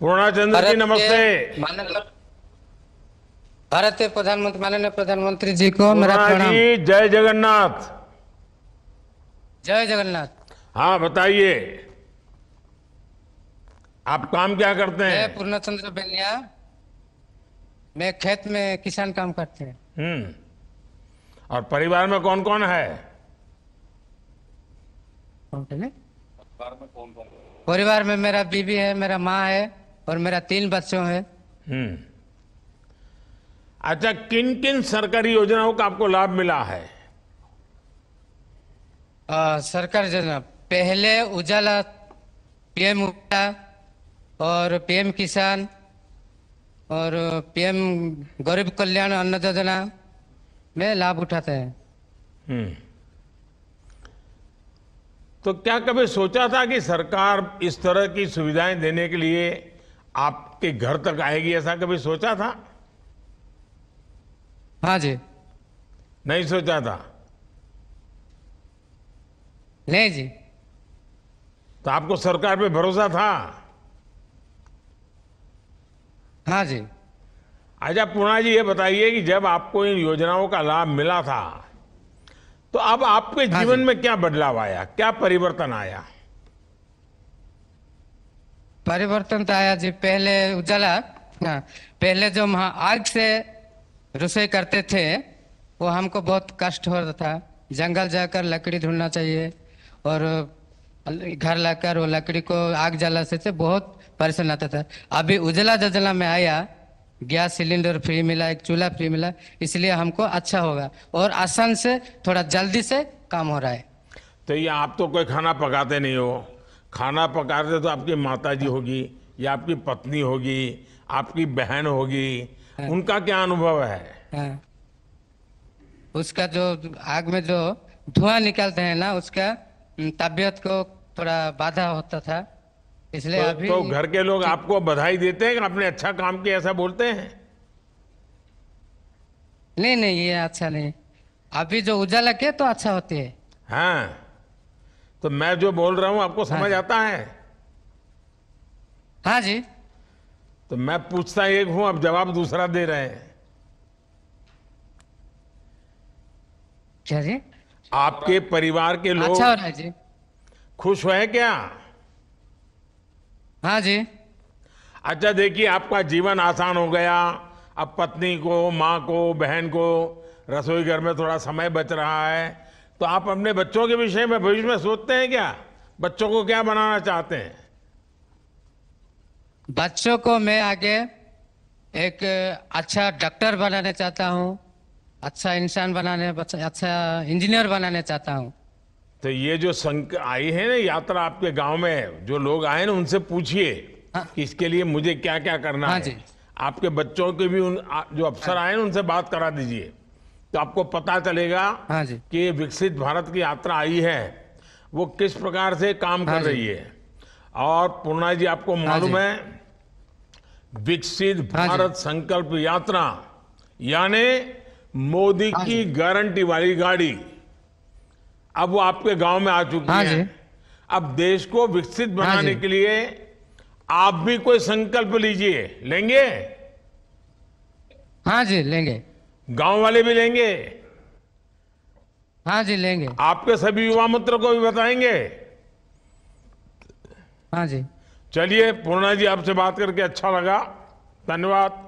पूर्णाचंद्र जी नमस्ते भारत के प्रधानमंत्री माननीय प्रधानमंत्री जी को मेरा जी जय जगन्नाथ जय जगन्नाथ हाँ बताइए आप काम क्या करते हैं मैं पूर्णचंद्र बेनिया मैं खेत में किसान काम करते हैं हम्म और परिवार में कौन कौन है कौन कौन परिवार में परिवार में मेरा बीबी है मेरा माँ है और मेरा तीन बच्चों है हम्म। अच्छा किन किन सरकारी योजनाओं का आपको लाभ मिला है आ, सरकार योजना पहले उजाला पीएम उजाला और पीएम किसान और पीएम गरीब कल्याण अन्न योजना में लाभ उठाते हैं हम्म। तो क्या कभी सोचा था कि सरकार इस तरह की सुविधाएं देने के लिए आपके घर तक आएगी ऐसा कभी सोचा था हाँ जी नहीं सोचा था नहीं जी तो आपको सरकार पे भरोसा था हाँ जी अच्छा पूना जी ये बताइए कि जब आपको इन योजनाओं का लाभ मिला था तो अब आपके हाँ जीवन में क्या बदलाव आया क्या परिवर्तन आया परिवर्तन तो आया जी पहले उजाला हाँ, पहले जो वहाँ आग से रसोई करते थे वो हमको बहुत कष्ट हो रहा था जंगल जाकर लकड़ी ढूंढना चाहिए और घर लाकर वो लकड़ी को आग जला से तो बहुत परेशान आता था अभी उजला जजला में आया गैस सिलेंडर फ्री मिला एक चूल्हा फ्री मिला इसलिए हमको अच्छा होगा और आसान से थोड़ा जल्दी से काम हो रहा है तो ये आप तो कोई खाना पकाते नहीं हो खाना पका रहे तो आपकी माता जी होगी या आपकी पत्नी होगी आपकी बहन होगी हाँ। उनका क्या अनुभव है हाँ। उसका जो आग में जो धुआं निकलते हैं ना उसका तबियत को थोड़ा बाधा होता था इसलिए तो, अभी तो घर के लोग आपको बधाई देते हैं कि आपने अच्छा काम किया ऐसा बोलते हैं नहीं नहीं ये अच्छा नहीं अभी जो उजाला के तो अच्छा होती है हाँ तो मैं जो बोल रहा हूं आपको समझ हाँ आता है हाँ जी तो मैं पूछता एक हूं आप जवाब दूसरा दे रहे हैं क्या जी आपके परिवार के लोग अच्छा है जी खुश है क्या हाँ जी अच्छा देखिए आपका जीवन आसान हो गया अब पत्नी को माँ को बहन को रसोई घर में थोड़ा समय बच रहा है तो आप अपने बच्चों के विषय में भविष्य में सोचते हैं क्या बच्चों को क्या बनाना चाहते हैं बच्चों को मैं आगे एक अच्छा डॉक्टर बनाने चाहता हूँ अच्छा इंसान बनाने अच्छा इंजीनियर बनाने चाहता हूँ तो ये जो संक आई है ना यात्रा आपके गांव में जो लोग आए ना उनसे पूछिए हाँ? कि इसके लिए मुझे क्या क्या करना हाँ है जी। आपके बच्चों के भी उन जो अफसर आए ना उनसे बात करा दीजिए तो आपको पता चलेगा हाँ जी कि विकसित भारत की यात्रा आई है वो किस प्रकार से काम हाँ कर रही है और पूर्णा जी आपको हाँ मालूम हाँ है विकसित हाँ भारत संकल्प यात्रा यानी मोदी हाँ की गारंटी वाली गाड़ी अब वो आपके गांव में आ चुकी हाँ है अब देश को विकसित बनाने हाँ के लिए आप भी कोई संकल्प लीजिए लेंगे हाँ जी लेंगे गांव वाले भी लेंगे हाँ जी लेंगे आपके सभी युवा मित्र को भी बताएंगे हाँ जी चलिए पूर्णा जी आपसे बात करके अच्छा लगा धन्यवाद